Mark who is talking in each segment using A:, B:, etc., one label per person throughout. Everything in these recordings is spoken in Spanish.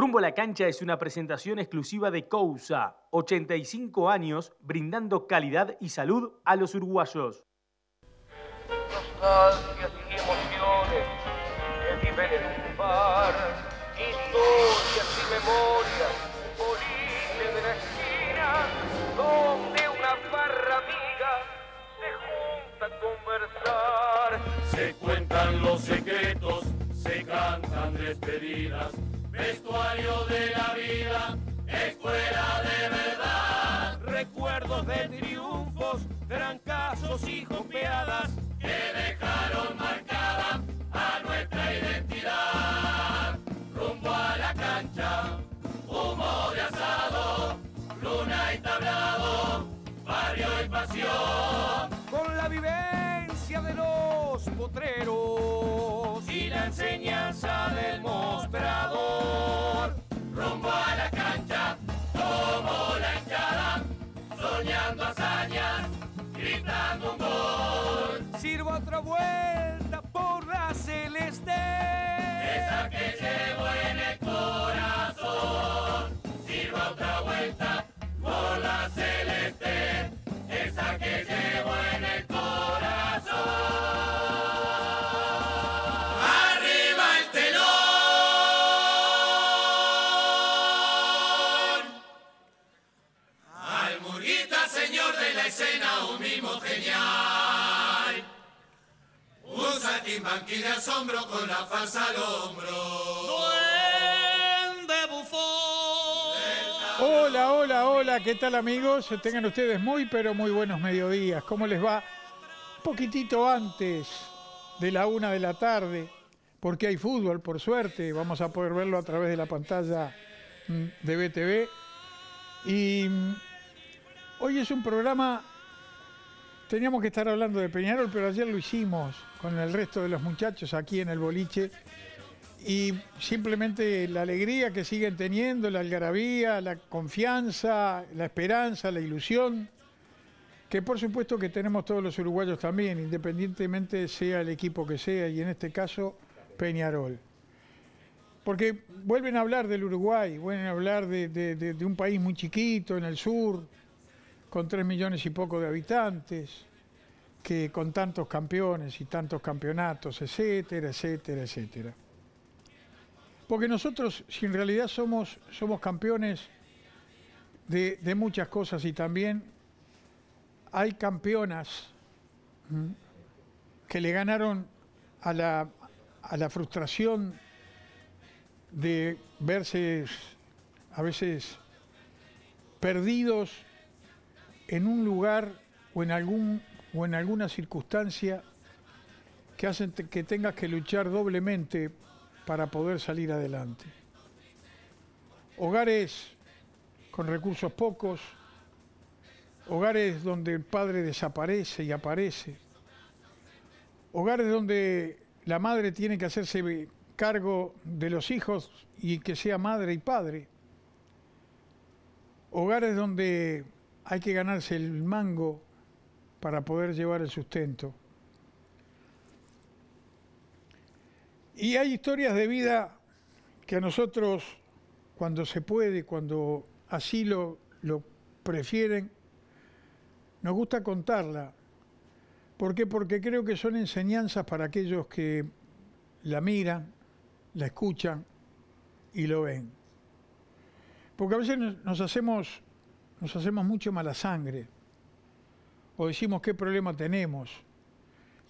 A: Rumbo a la cancha es una presentación exclusiva de Cousa, 85 años brindando calidad y salud a los uruguayos. una se junta a conversar. Se cuentan los secretos, se cantan despedidas vestuario de la vida, escuela de verdad. Recuerdos de triunfos, trancazos y golpeadas que dejaron marcada a nuestra identidad. Rumbo a la cancha, humo de asado, luna y tablado, barrio y pasión. Con la vivencia de los potreros y la enseñanza del mostrado señor de la escena, un mimo genial. de asombro con la falsa al hombro. Hola, hola, hola, ¿qué tal amigos? Tengan ustedes muy, pero muy buenos mediodías. ¿Cómo les va? poquitito antes de la una de la tarde, porque hay fútbol, por suerte, vamos a poder verlo a través de la pantalla mm, de BTV. Y Hoy es un programa, teníamos que estar hablando de Peñarol, pero ayer lo hicimos con el resto de los muchachos aquí en el boliche. Y simplemente la alegría que siguen teniendo, la algarabía, la confianza, la esperanza, la ilusión, que por supuesto que tenemos todos los uruguayos también, independientemente sea el equipo que sea, y en este caso Peñarol. Porque vuelven a hablar del Uruguay, vuelven a hablar de, un país muy chiquito en el sur, con tres millones y poco de habitantes, que con tantos campeones y tantos campeonatos, etcétera, etcétera, etcétera. Porque nosotros, si en realidad somos, somos campeones de, muchas cosas y también hay campeonas que le ganaron a la, a la frustración de verse a veces perdidos en un lugar o en, algún, o en alguna circunstancia que hacen que tengas que luchar doblemente para poder salir adelante. Hogares con recursos pocos, hogares donde el padre desaparece y aparece, hogares donde la madre tiene que hacerse cargo de los hijos y que sea madre y padre, hogares donde hay que ganarse el mango para poder llevar el sustento. Y hay historias de vida que a nosotros, cuando se puede, cuando así lo, prefieren, nos gusta contarla. ¿Por qué? Porque creo que son enseñanzas para aquellos que la miran, la escuchan y lo ven. Porque a veces nos hacemos nos hacemos mucho mala sangre o decimos qué problema tenemos.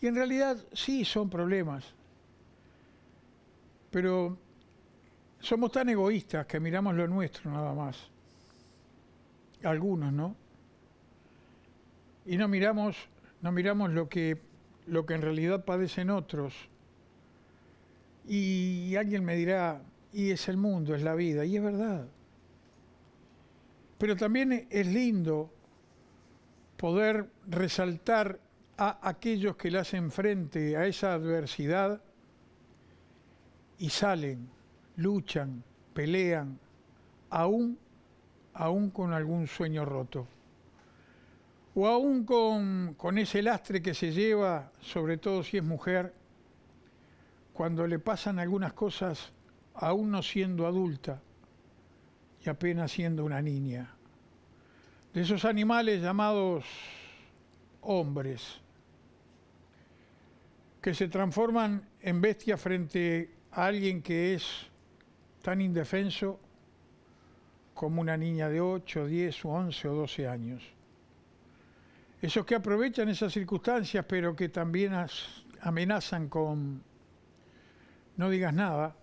A: Y en realidad sí son problemas, pero somos tan egoístas que miramos lo nuestro nada más. Algunos, ¿no? Y no miramos, no miramos lo que, lo que en realidad padecen otros. Y alguien me dirá, y es el mundo, es la vida, y es verdad. Pero también e-, es lindo poder resaltar a aquellos que le hacen frente a esa adversidad y salen, luchan, pelean, aún, aún con algún sueño roto. O aún con, con ese lastre que se lleva, sobre todo si es mujer, cuando le pasan algunas cosas aún no siendo adulta y apenas siendo una niña. De esos animales llamados hombres, que se transforman en bestia frente a alguien que es tan indefenso como una niña de 8, 10, 11 o 12 años. Esos que aprovechan esas circunstancias, pero que también amenazan con no digas nada,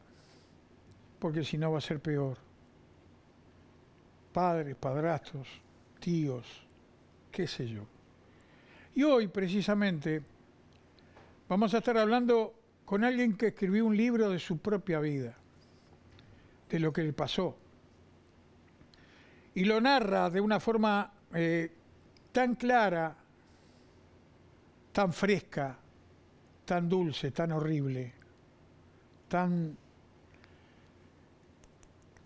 A: porque si no va a ser peor padres, padrastros, tíos, qué sé yo. Y hoy precisamente vamos a estar hablando con alguien que escribió un libro de su propia vida, de lo que le pasó. Y lo narra de una forma eh, tan clara, tan fresca, tan dulce, tan horrible, tan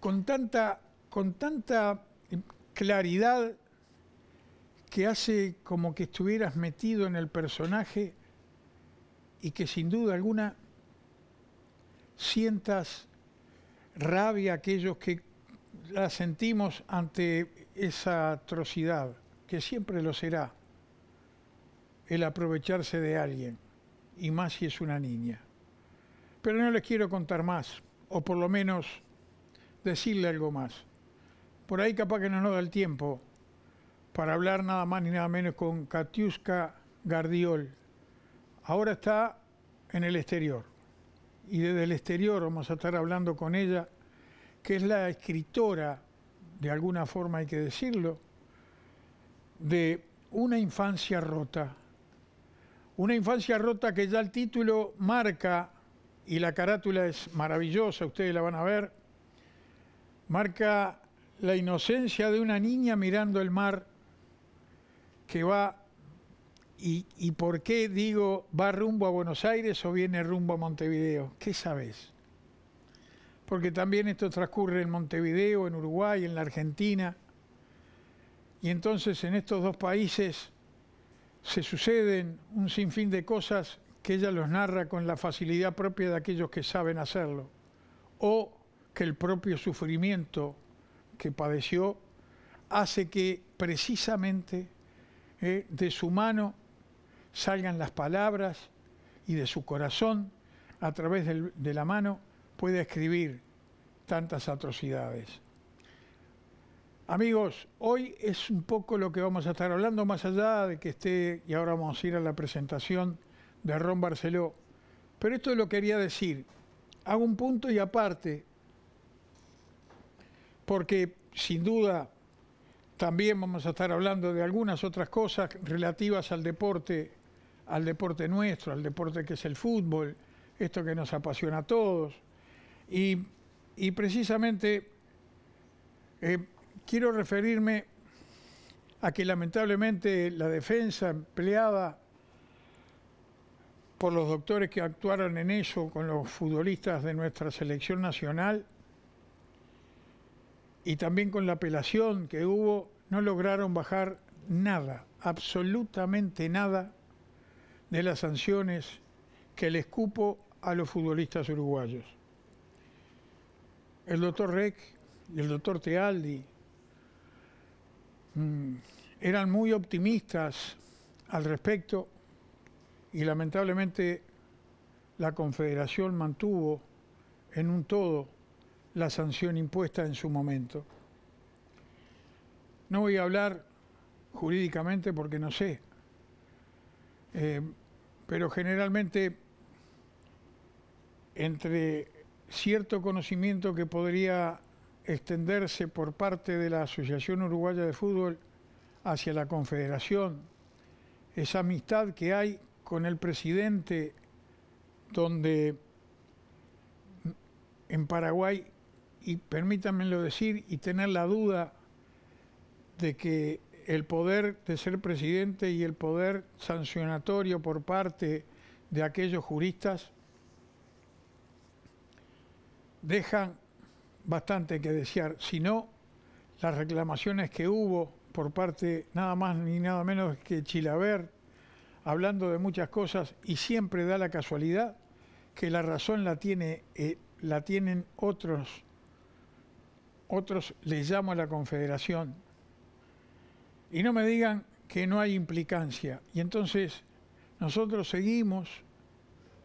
A: con tanta con tanta eh, claridad que hace como que estuvieras metido en el personaje y que sin duda alguna sientas rabia aquellos que la sentimos ante esa atrocidad, que siempre lo será, el aprovecharse de alguien, y más si es una niña. Pero no les quiero contar más, o por lo menos decirle algo más. Por ahí capaz que no nos da el tiempo para hablar nada más ni nada menos con Katiuska Gardiol. Ahora está en el exterior y desde el exterior vamos a estar hablando con ella, que es la escritora, de alguna forma hay que decirlo, de Una infancia rota. Una infancia rota que ya el título marca, y la carátula es maravillosa, ustedes la van a ver, marca la inocencia de una niña mirando el mar que va, y, por qué digo, va rumbo a Buenos Aires o viene rumbo a Montevideo, ¿qué sabes? Porque también esto transcurre en Montevideo, en Uruguay, en la Argentina, y entonces en estos dos países se suceden un sinfín de cosas que ella los narra con la facilidad propia de aquellos que saben hacerlo, o que el propio sufrimiento que padeció, hace que precisamente eh, de su mano salgan las palabras y de su corazón, a través de la mano, pueda escribir tantas atrocidades. Amigos, hoy es un poco lo que vamos a estar hablando, más allá de que esté, y ahora vamos a ir a la presentación de Ron Barceló, pero esto lo quería decir. Hago un punto y aparte, porque sin duda también vamos a estar hablando de algunas otras cosas relativas al deporte, al deporte nuestro, al deporte que es el fútbol, esto que nos apasiona a todos. Y, precisamente eh, quiero referirme a que lamentablemente la defensa empleada por los doctores que actuaron en eso con los futbolistas de nuestra selección nacional y también con la apelación que hubo, no lograron bajar nada, absolutamente nada de las sanciones que les cupo a los futbolistas uruguayos. El doctor Rec y el doctor Tealdi mm, eran muy optimistas al respecto y lamentablemente la Confederación mantuvo en un todo la sanción impuesta en su momento. No voy a hablar jurídicamente porque no sé, eh, pero generalmente entre cierto conocimiento que podría extenderse por parte de la Asociación Uruguaya de Fútbol hacia la Confederación, esa amistad que hay con el presidente, donde en Paraguay y permítanmelo decir, y tener la duda de que el poder de ser presidente y el poder sancionatorio por parte de aquellos juristas dejan bastante que desear, si no las reclamaciones que hubo por parte nada más ni nada menos que Chilaver, hablando de muchas cosas y siempre da la casualidad que la razón la, tiene, eh, la tienen otros otros les llamo a la confederación, y no me digan que no hay implicancia. Y entonces nosotros seguimos,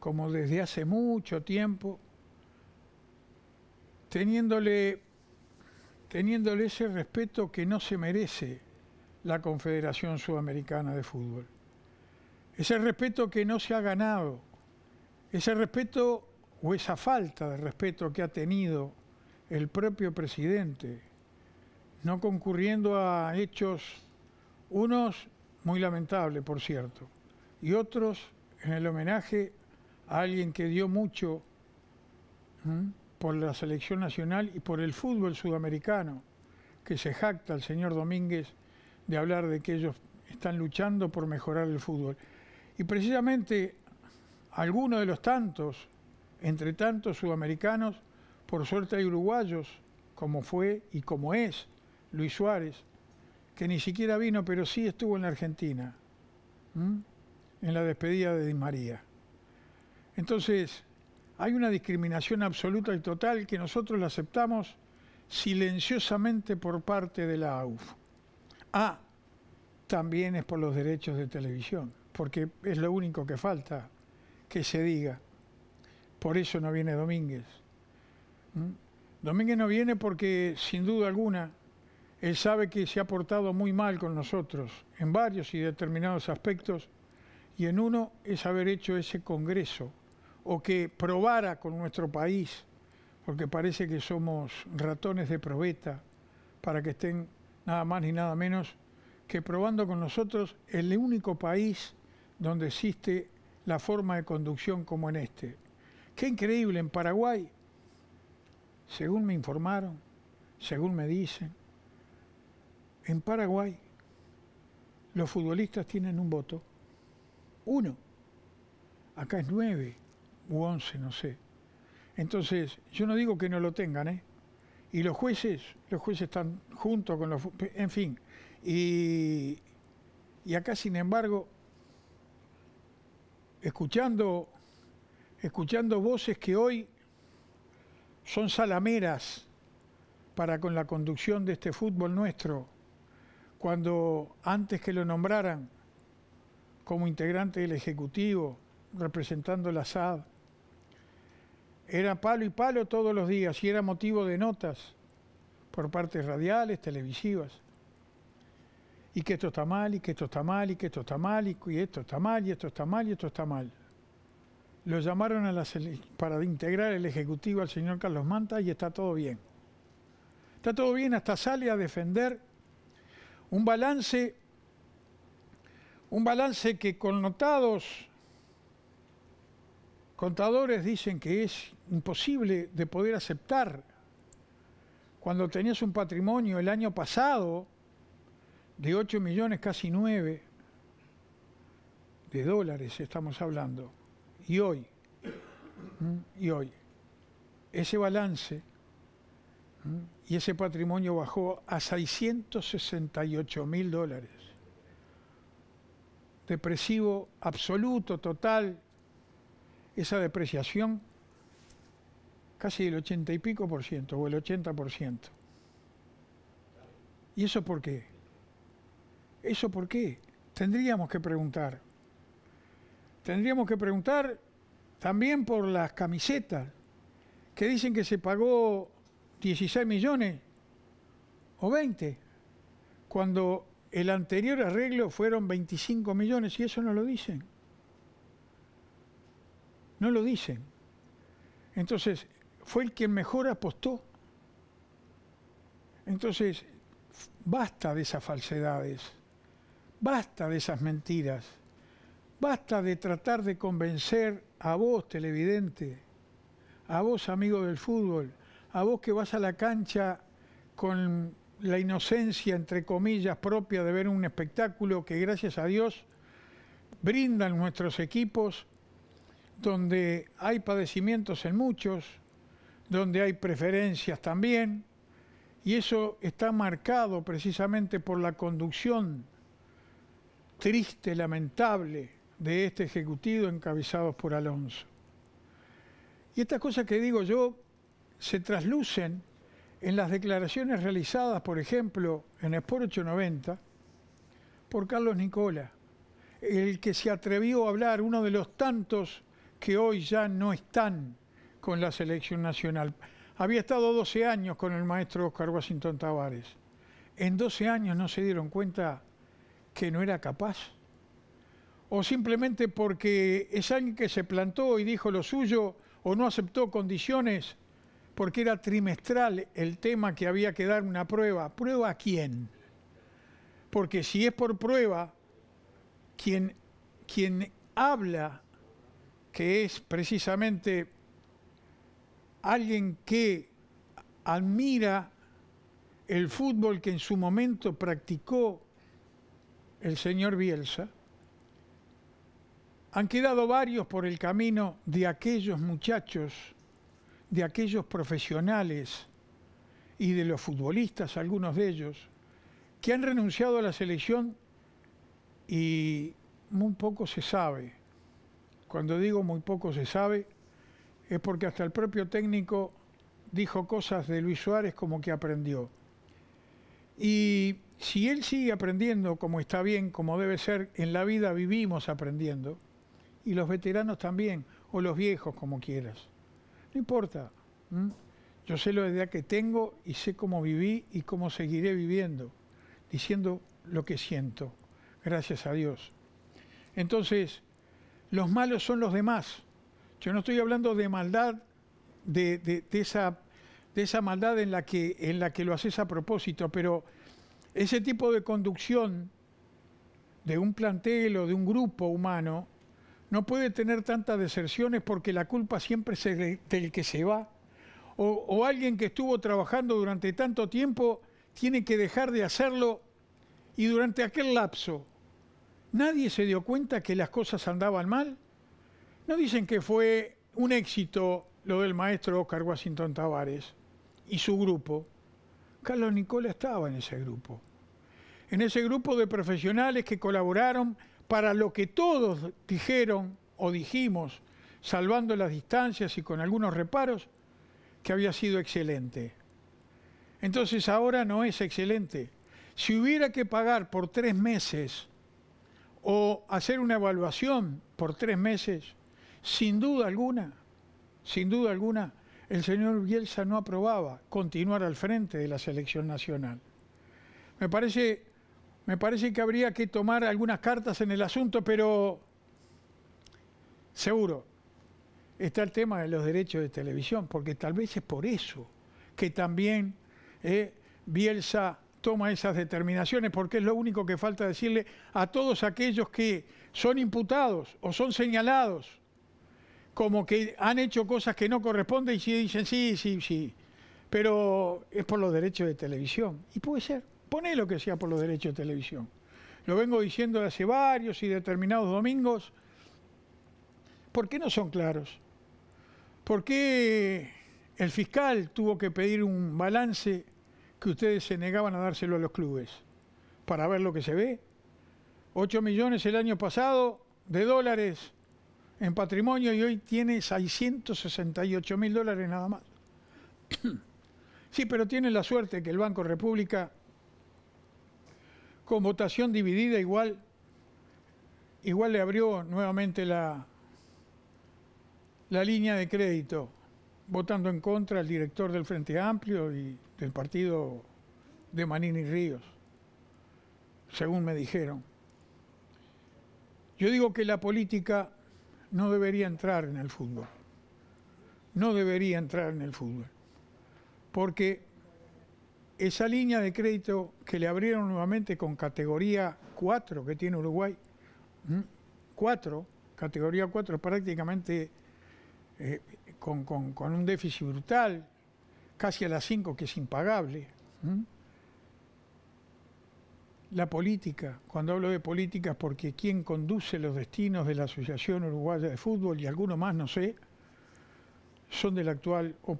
A: como desde hace mucho tiempo, teniéndole, teniéndole ese respeto que no se merece la Confederación Sudamericana de Fútbol. Ese respeto que no se ha ganado, ese respeto o esa falta de respeto que ha tenido el propio presidente, no concurriendo a hechos, unos muy lamentables, por cierto, y otros en el homenaje a alguien que dio mucho por la selección nacional y por el fútbol sudamericano, que se jacta el señor Domínguez de hablar de que ellos están luchando por mejorar el fútbol. Y precisamente algunos de los tantos, entre tantos sudamericanos, por suerte hay uruguayos, como fue y como es Luis Suárez, que ni siquiera vino, pero sí estuvo en la Argentina, en la despedida de Di María. Entonces, hay una discriminación absoluta y total que nosotros la aceptamos silenciosamente por parte de la AUF. Ah, también es por los derechos de televisión, porque es lo único que falta que se diga. Por eso no viene Domínguez. ¿Mm? Domínguez no viene porque, sin duda alguna, él sabe que se ha portado muy mal con nosotros en varios y determinados aspectos, y en uno es haber hecho ese congreso o que probara con nuestro país, porque parece que somos ratones de probeta para que estén nada más ni nada menos que probando con nosotros el único país donde existe la forma de conducción como en este. Qué increíble, en Paraguay según me informaron, según me dicen, en Paraguay los futbolistas tienen un voto, uno, acá es nueve u once, no sé. Entonces, yo no digo que no lo tengan, ¿eh? Y los jueces, los jueces están juntos con los... En fin, y, acá, sin embargo, escuchando, escuchando voces que hoy son salameras para con la conducción de este fútbol nuestro, cuando antes que lo nombraran como integrante del Ejecutivo, representando la SAD, era palo y palo todos los días y era motivo de notas por partes radiales, televisivas. Y que esto está mal, y que esto está mal, y que esto está mal, y esto está mal, y esto está mal, y esto está mal. Y esto está mal. Lo llamaron a para integrar el Ejecutivo al señor Carlos Manta y está todo bien. Está todo bien, hasta sale a defender un balance, un balance que connotados contadores dicen que es imposible de poder aceptar cuando tenías un patrimonio el año pasado de 8 millones, casi 9 de dólares estamos hablando y hoy, y hoy, ese balance y ese patrimonio bajó a 668 mil dólares. Depresivo absoluto, total, esa depreciación casi el 80 y pico por ciento o el 80 por ciento. ¿Y eso por qué? ¿Eso por qué? Tendríamos que preguntar, Tendríamos que preguntar también por las camisetas, que dicen que se pagó 16 millones o 20, cuando el anterior arreglo fueron 25 millones y eso no lo dicen. No lo dicen. Entonces, fue el quien mejor apostó. Entonces, basta de esas falsedades, basta de esas mentiras. Basta de tratar de convencer a vos, televidente, a vos, amigo del fútbol, a vos que vas a la cancha con la inocencia, entre comillas, propia de ver un espectáculo que gracias a Dios brindan nuestros equipos, donde hay padecimientos en muchos, donde hay preferencias también, y eso está marcado precisamente por la conducción triste, lamentable, de este Ejecutivo encabezados por Alonso. Y estas cosas que digo yo se traslucen en las declaraciones realizadas, por ejemplo, en Sport 890, por Carlos Nicola, el que se atrevió a hablar, uno de los tantos que hoy ya no están con la selección nacional. Había estado 12 años con el maestro Oscar Washington Tavares. En 12 años no se dieron cuenta que no era capaz o simplemente porque es alguien que se plantó y dijo lo suyo o no aceptó condiciones porque era trimestral el tema que había que dar una prueba. ¿Prueba a quién? Porque si es por prueba, quien, quien habla, que es precisamente alguien que admira el fútbol que en su momento practicó el señor Bielsa, han quedado varios por el camino de aquellos muchachos, de aquellos profesionales y de los futbolistas, algunos de ellos, que han renunciado a la selección y muy poco se sabe. Cuando digo muy poco se sabe, es porque hasta el propio técnico dijo cosas de Luis Suárez como que aprendió. Y si él sigue aprendiendo como está bien, como debe ser, en la vida vivimos aprendiendo, y los veteranos también, o los viejos, como quieras. No importa. Yo sé la edad que tengo y sé cómo viví y cómo seguiré viviendo, diciendo lo que siento, gracias a Dios. Entonces, los malos son los demás. Yo no estoy hablando de maldad, de, de, de esa, de esa maldad en la, que, en la que lo haces a propósito, pero ese tipo de conducción de un plantel o de un grupo humano no puede tener tantas deserciones porque la culpa siempre es del que se va. O, o, alguien que estuvo trabajando durante tanto tiempo tiene que dejar de hacerlo y durante aquel lapso nadie se dio cuenta que las cosas andaban mal. No dicen que fue un éxito lo del maestro Oscar Washington Tavares y su grupo. Carlos Nicola estaba en ese grupo. En ese grupo de profesionales que colaboraron para lo que todos dijeron o dijimos, salvando las distancias y con algunos reparos, que había sido excelente. Entonces ahora no es excelente. Si hubiera que pagar por tres meses o hacer una evaluación por tres meses, sin duda alguna, sin duda alguna, el señor Bielsa no aprobaba continuar al frente de la selección nacional. Me parece me parece que habría que tomar algunas cartas en el asunto, pero seguro está el tema de los derechos de televisión, porque tal vez es por eso que también eh, Bielsa toma esas determinaciones, porque es lo único que falta decirle a todos aquellos que son imputados o son señalados como que han hecho cosas que no corresponden y si dicen sí, sí, sí, pero es por los derechos de televisión. Y puede ser. Pone lo que sea por los derechos de televisión. Lo vengo diciendo hace varios y determinados domingos. ¿Por qué no son claros? ¿Por qué el fiscal tuvo que pedir un balance que ustedes se negaban a dárselo a los clubes? Para ver lo que se ve. 8 millones el año pasado de dólares en patrimonio y hoy tiene 668 mil dólares nada más. Sí, pero tiene la suerte que el Banco República con votación dividida igual, igual le abrió nuevamente la, la línea de crédito, votando en contra el director del Frente Amplio y del partido de Manini Ríos, según me dijeron. Yo digo que la política no debería entrar en el fútbol, no debería entrar en el fútbol, porque esa línea de crédito que le abrieron nuevamente con categoría 4 que tiene Uruguay, 4, categoría 4 prácticamente eh, con, un déficit brutal, casi a las 5 que es impagable. La política, cuando hablo de política porque quien conduce los destinos de la Asociación Uruguaya de Fútbol y alguno más, no sé, son del actual o,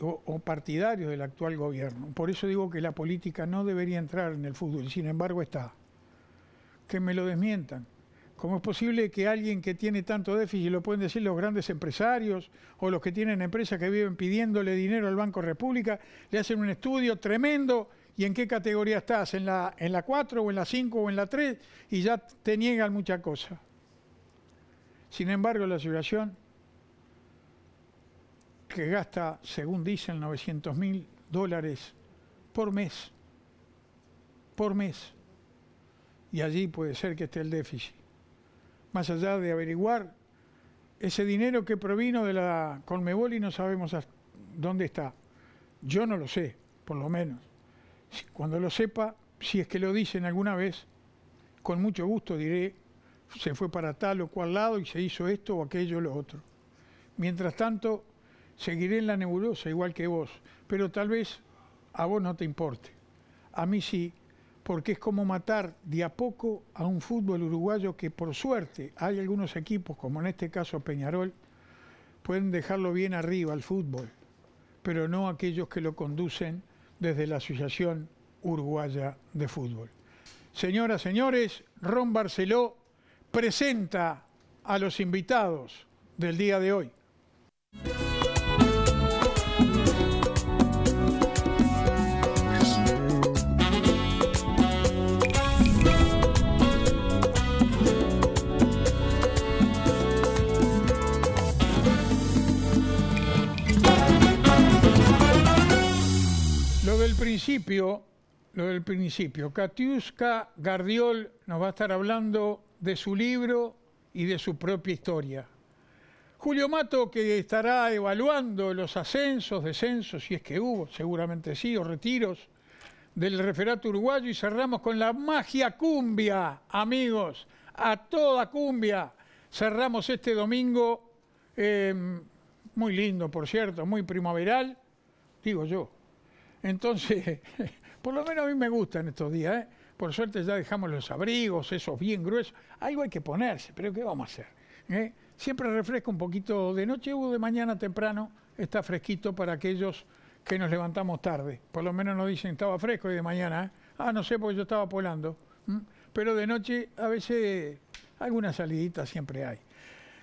A: o, partidarios del actual gobierno. Por eso digo que la política no debería entrar en el fútbol, sin embargo está. Que me lo desmientan. ¿Cómo es posible que alguien que tiene tanto déficit, lo pueden decir los grandes empresarios o los que tienen empresas que viven pidiéndole dinero al Banco República, le hacen un estudio tremendo y en qué categoría estás, en la, en la 4 o en la 5 o en la 3 y ya te niegan mucha cosa. Sin embargo, la situación que gasta, según dicen, 900 mil dólares por mes. Por mes. Y allí puede ser que esté el déficit. Más allá de averiguar ese dinero que provino de la Conmebol y no sabemos dónde está. Yo no lo sé, por lo menos. Cuando lo sepa, si es que lo dicen alguna vez, con mucho gusto diré, se fue para tal o cual lado y se hizo esto o aquello o lo otro. Mientras tanto, seguiré en la nebulosa igual que vos, pero tal vez a vos no te importe. A mí sí, porque es como matar de a poco a un fútbol uruguayo que por suerte hay algunos equipos, como en este caso Peñarol, pueden dejarlo bien arriba al fútbol, pero no aquellos que lo conducen desde la Asociación Uruguaya de Fútbol. Señoras, señores, Ron Barceló presenta a los invitados del día de hoy. principio, lo del principio, Katiuska Gardiol nos va a estar hablando de su libro y de su propia historia. Julio Mato, que estará evaluando los ascensos, descensos, si es que hubo, seguramente sí, o retiros del referato uruguayo. Y cerramos con la magia cumbia, amigos, a toda cumbia. Cerramos este domingo, eh, muy lindo, por cierto, muy primaveral, digo yo. Entonces, por lo menos a mí me gustan estos días. ¿eh? Por suerte ya dejamos los abrigos, esos bien gruesos. Algo hay que ponerse, pero ¿qué vamos a hacer? ¿Eh? Siempre refresco un poquito de noche o de mañana temprano. Está fresquito para aquellos que nos levantamos tarde. Por lo menos nos dicen, estaba fresco y de mañana. ¿eh? Ah, no sé, porque yo estaba polando. Pero de noche a veces alguna salidita siempre hay.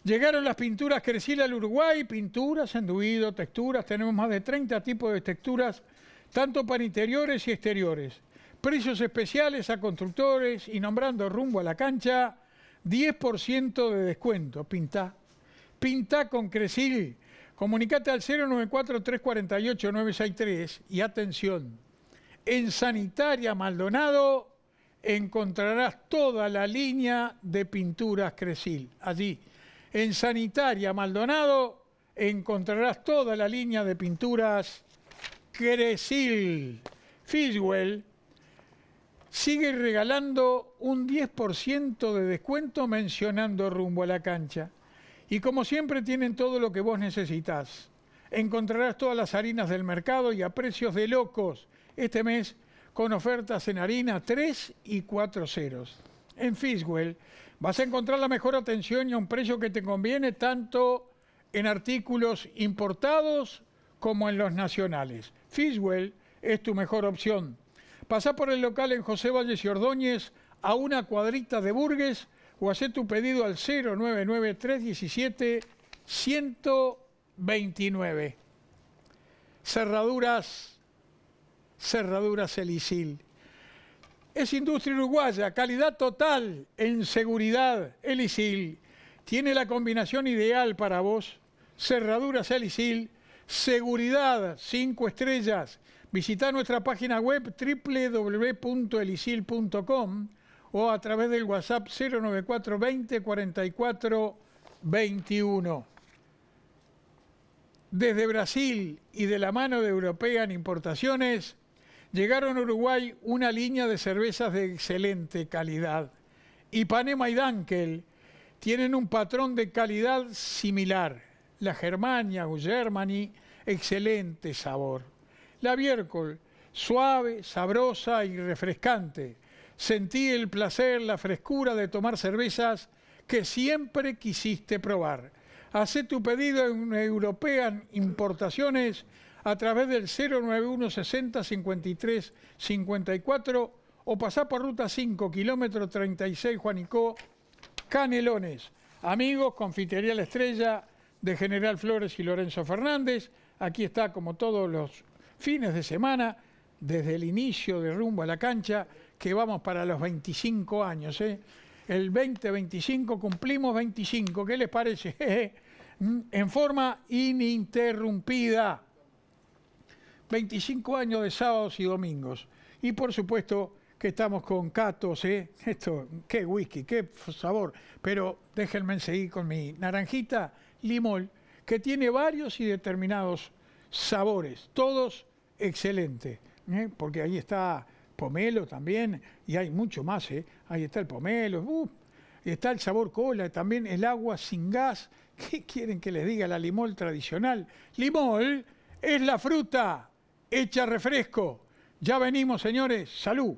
A: Llegaron las pinturas Crecila al Uruguay, pinturas, enduido, texturas. Tenemos más de 30 tipos de texturas tanto para interiores y exteriores. Precios especiales a constructores y nombrando rumbo a la cancha, 10% de descuento. Pinta. Pinta con Cresil. Comunicate al 094-348-963 y atención, en Sanitaria Maldonado encontrarás toda la línea de pinturas Cresil. Allí, en Sanitaria Maldonado encontrarás toda la línea de pinturas Cresil Fiswell sigue regalando un 10% de descuento mencionando rumbo a la cancha. Y como siempre tienen todo lo que vos necesitás. Encontrarás todas las harinas del mercado y a precios de locos este mes con ofertas en harina 3 y 4 ceros. En Fiswell vas a encontrar la mejor atención y un precio que te conviene tanto en artículos importados como en los nacionales. Fishwell es tu mejor opción. Pasá por el local en José Valles y Ordóñez, a una cuadrita de Burgues, o hacé tu pedido al 099 129 Cerraduras, cerraduras Elisil. Es industria uruguaya, calidad total en seguridad. Elisil tiene la combinación ideal para vos. Cerraduras Elisil Seguridad, cinco estrellas. Visita nuestra página web www.elisil.com o a través del WhatsApp 094 Desde Brasil y de la mano de Europea en Importaciones, llegaron a Uruguay una línea de cervezas de excelente calidad. Panema y Dankel tienen un patrón de calidad similar la Germania o Germany, excelente sabor. La Biércol, suave, sabrosa y refrescante. Sentí el placer, la frescura de tomar cervezas que siempre quisiste probar. Hacé tu pedido en European Importaciones a través del 091 60 o pasá por ruta 5, kilómetro 36 Juanicó, Canelones. Amigos, Confitería La Estrella, de General Flores y Lorenzo Fernández. Aquí está, como todos los fines de semana, desde el inicio de rumbo a la cancha, que vamos para los 25 años. ¿eh? El 2025 cumplimos 25, ¿qué les parece? en forma ininterrumpida. 25 años de sábados y domingos. Y por supuesto que estamos con Catos, ¿eh? Esto, qué whisky, qué sabor. Pero déjenme seguir con mi naranjita limón, que tiene varios y determinados sabores, todos excelentes, ¿eh? porque ahí está pomelo también, y hay mucho más, ¿eh? ahí está el pomelo, uh, está el sabor cola, también el agua sin gas, ¿qué quieren que les diga la limol tradicional? Limol es la fruta hecha refresco. Ya venimos, señores, salud.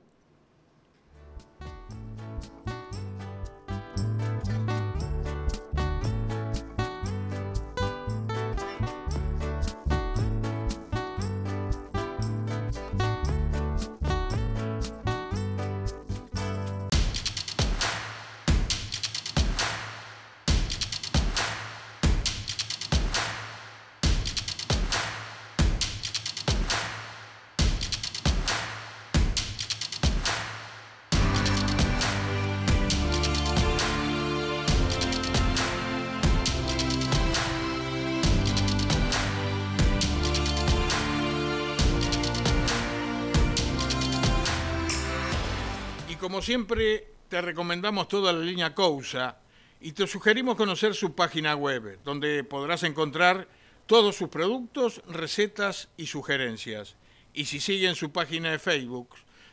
A: como siempre, te recomendamos toda la línea Cousa y te sugerimos conocer su página web, donde podrás encontrar todos sus productos, recetas y sugerencias. Y si siguen su página de Facebook,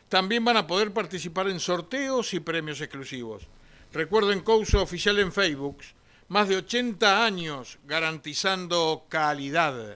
A: también van a poder participar en sorteos y premios exclusivos. Recuerden Cousa Oficial en Facebook, más de 80 años garantizando calidad.